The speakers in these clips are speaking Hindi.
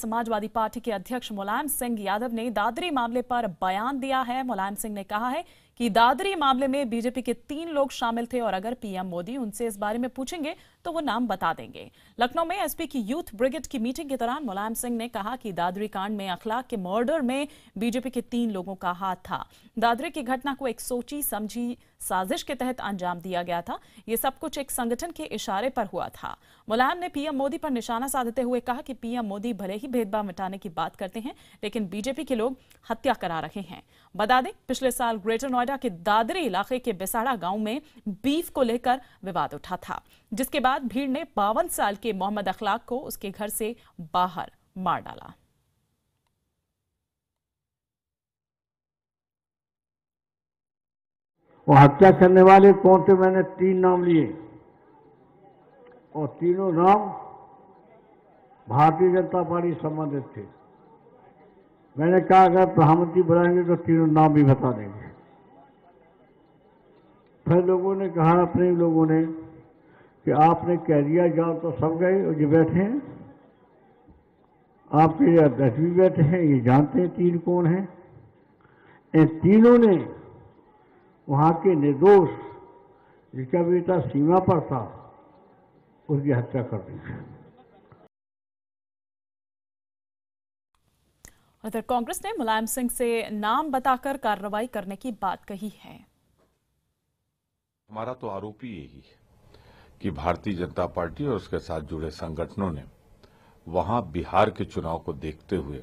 समाजवादी पार्टी के अध्यक्ष मुलायम सिंह यादव ने दादरी मामले पर बयान दिया है मुलायम सिंह ने कहा है कि दादरी मामले में बीजेपी के तीन लोग शामिल थे और अगर पीएम मोदी उनसे इस बारे में पूछेंगे तो वो नाम बता देंगे लखनऊ में एसपी की यूथ ब्रिगेड की मीटिंग के दौरान मुलायम सिंह ने कहा कि दादरी कांड में अखलाक के मर्डर में बीजेपी के तीन लोगों का हाथ था दादरी की घटना को एक सोची समझी साजिश के तहत अंजाम दिया गया था ये सब कुछ एक संगठन के इशारे पर हुआ था मुलायम ने पीएम मोदी पर निशाना साधते हुए कहा कि पीएम मोदी भले ही ही भेदभाव मिटाने की बात करते हैं लेकिन बीजेपी के लोग हत्या करा रहे हैं बता दें पिछले साल ग्रेटर नोएडा के दादरी इलाके के बिसाड़ा गांव में बीफ को लेकर विवाद उठा था जिसके बाद भीड़ ने बावन साल के मोहम्मद अखलाक को उसके घर से बाहर मार डाला वो हत्या करने वाले कौन थे मैंने तीन नाम लिए और तीनों नाम भारतीय जनता पार्टी संबंधित थे मैंने कहा अगर प्रधानमंत्री बनाएंगे तो तीनों नाम भी बता देंगे फिर लोगों ने कहा अपने लोगों ने कि आपने कह दिया जाओ तो सब गए और ये बैठे हैं आपके ये अध्यक्ष भी बैठे हैं ये जानते हैं तीन कौन हैं इन तीनों ने वहाँ के निर्दोष जिसका बेटा सीमा पर था उसकी हत्या कर दी उधर कांग्रेस ने मुलायम सिंह से नाम बताकर कार्रवाई करने की बात कही है हमारा तो आरोप ही यही है कि भारतीय जनता पार्टी और उसके साथ जुड़े संगठनों ने वहां बिहार के चुनाव को देखते हुए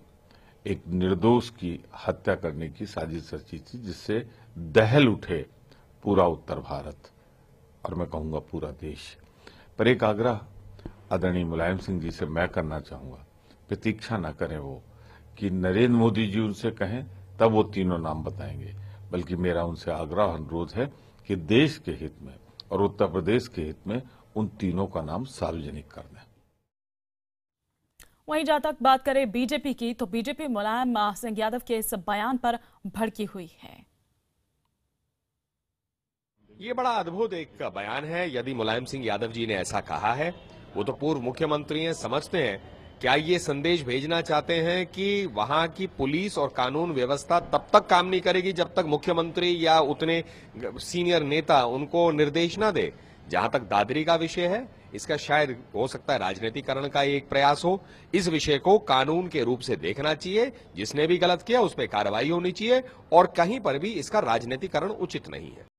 एक निर्दोष की हत्या करने की साजिश रची थी जिससे दहल उठे पूरा उत्तर भारत और मैं कहूंगा पूरा देश पर एक आग्रह आदरणीय मुलायम सिंह जी से मैं करना चाहूंगा प्रतीक्षा न करें वो कि नरेंद्र मोदी जी उनसे कहें तब वो तीनों नाम बताएंगे बल्कि मेरा उनसे आग्रह अनुरोध है कि देश के हित में और उत्तर प्रदेश के हित में उन तीनों का नाम सार्वजनिक कर दें वहीं जहां तक बात करें बीजेपी की तो बीजेपी मुलायम सिंह यादव के इस बयान पर भड़की हुई है ये बड़ा अद्भुत एक बयान है यदि मुलायम सिंह यादव जी ने ऐसा कहा है वो तो पूर्व मुख्यमंत्री हैं समझते हैं क्या ये संदेश भेजना चाहते हैं कि वहां की पुलिस और कानून व्यवस्था तब तक काम नहीं करेगी जब तक मुख्यमंत्री या उतने सीनियर नेता उनको निर्देश ना दे जहां तक दादरी का विषय है इसका शायद हो सकता है राजनीतिकरण का एक प्रयास हो इस विषय को कानून के रूप से देखना चाहिए जिसने भी गलत किया उस पर कार्रवाई होनी चाहिए और कहीं पर भी इसका राजनीतिकरण उचित नहीं है